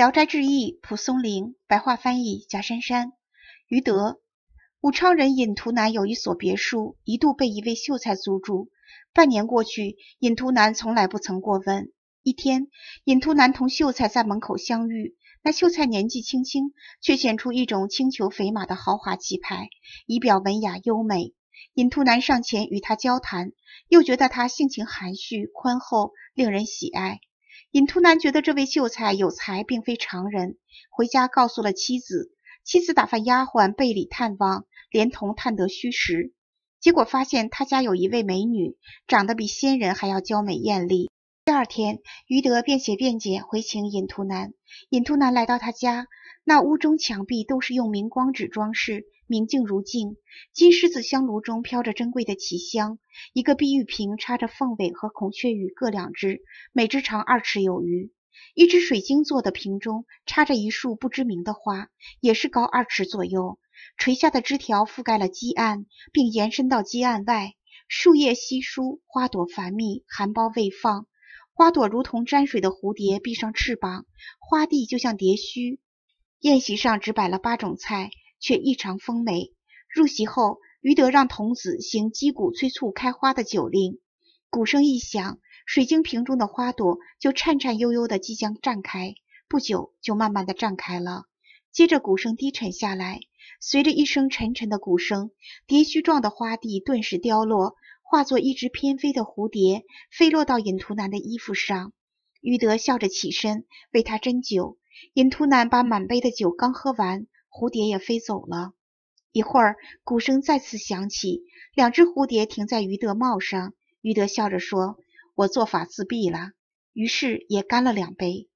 《聊斋志异》蒲松龄，白话翻译贾姗姗、余德。武昌人尹图南有一所别墅，一度被一位秀才租住。半年过去，尹图南从来不曾过问。一天，尹图南同秀才在门口相遇，那秀才年纪轻轻，却显出一种轻裘肥马的豪华气派，仪表文雅优美。尹图南上前与他交谈，又觉得他性情含蓄宽厚，令人喜爱。尹突男觉得这位秀才有才，并非常人，回家告诉了妻子。妻子打发丫鬟背里探望，连同探得虚实，结果发现他家有一位美女，长得比仙人还要娇美艳丽。第二天，于德便写便解回请尹图男。尹图男来到他家，那屋中墙壁都是用明光纸装饰。明净如镜，金狮子香炉中飘着珍贵的奇香。一个碧玉瓶插着凤尾和孔雀羽各两只，每只长二尺有余。一只水晶做的瓶中插着一束不知名的花，也是高二尺左右，垂下的枝条覆盖了基岸，并延伸到基岸外。树叶稀疏，花朵繁密，含苞未放。花朵如同沾水的蝴蝶，闭上翅膀。花地就像蝶须。宴席上只摆了八种菜。却异常丰美。入席后，于德让童子行击鼓催促开花的酒令，鼓声一响，水晶瓶中的花朵就颤颤悠悠的即将绽开，不久就慢慢的绽开了。接着，鼓声低沉下来，随着一声沉沉的鼓声，蝶须状的花蒂顿时凋落，化作一只翩飞的蝴蝶，飞落到尹图南的衣服上。于德笑着起身为他斟酒，尹图南把满杯的酒刚喝完。蝴蝶也飞走了。一会儿，鼓声再次响起，两只蝴蝶停在于德帽上。于德笑着说：“我做法自毙了。”于是也干了两杯。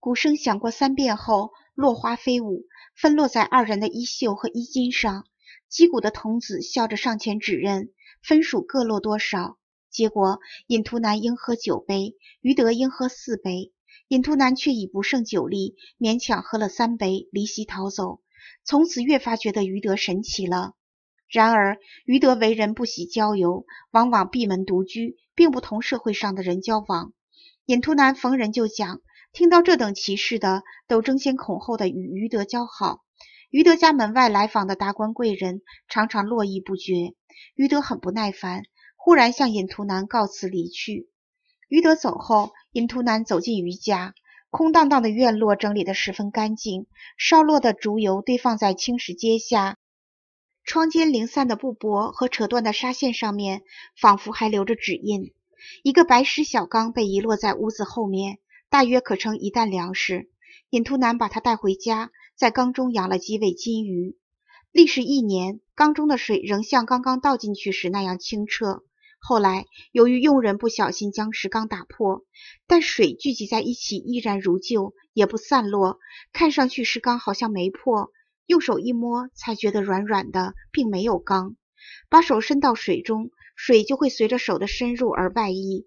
鼓声响过三遍后，落花飞舞，纷落在二人的衣袖和衣襟上。击鼓的童子笑着上前指认，分数各落多少。结果，尹图南应喝九杯，于德应喝四杯。尹图南却已不胜酒力，勉强喝了三杯，离席逃走。从此越发觉得于德神奇了。然而于德为人不喜交游，往往闭门独居，并不同社会上的人交往。尹图南逢人就讲，听到这等奇事的，都争先恐后的与于德交好。于德家门外来访的达官贵人，常常络绎不绝。于德很不耐烦，忽然向尹图南告辞离去。于德走后，尹图南走进于家。空荡荡的院落整理得十分干净，烧落的烛油堆放在青石阶下，窗间零散的布帛和扯断的纱线上面仿佛还留着指印。一个白石小缸被遗落在屋子后面，大约可盛一担粮食。尹图男把它带回家，在缸中养了几尾金鱼，历时一年，缸中的水仍像刚刚倒进去时那样清澈。后来，由于佣人不小心将石缸打破，但水聚集在一起依然如旧，也不散落。看上去石缸好像没破，用手一摸才觉得软软的，并没有缸。把手伸到水中，水就会随着手的深入而外溢；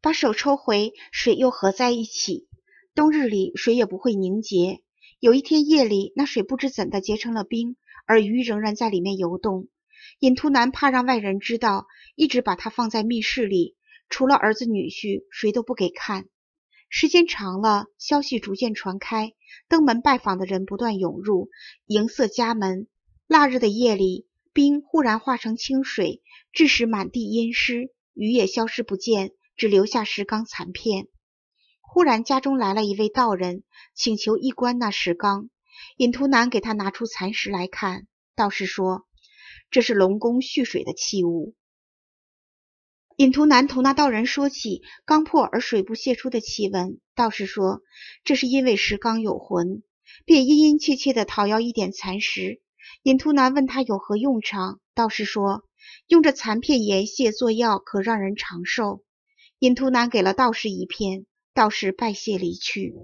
把手抽回，水又合在一起。冬日里，水也不会凝结。有一天夜里，那水不知怎的结成了冰，而鱼仍然在里面游动。尹图南怕让外人知道，一直把他放在密室里，除了儿子女婿，谁都不给看。时间长了，消息逐渐传开，登门拜访的人不断涌入，迎塞家门。腊日的夜里，冰忽然化成清水，致使满地阴湿，雨也消失不见，只留下石缸残片。忽然，家中来了一位道人，请求一观那石缸。尹图南给他拿出残石来看，道士说。这是龙宫蓄水的器物。隐图南同那道人说起刚破而水不泄出的奇闻，道士说这是因为石缸有魂，便殷殷切切的讨要一点残石。隐图南问他有何用场，道士说用这残片盐屑做药，可让人长寿。隐图南给了道士一片，道士拜谢离去。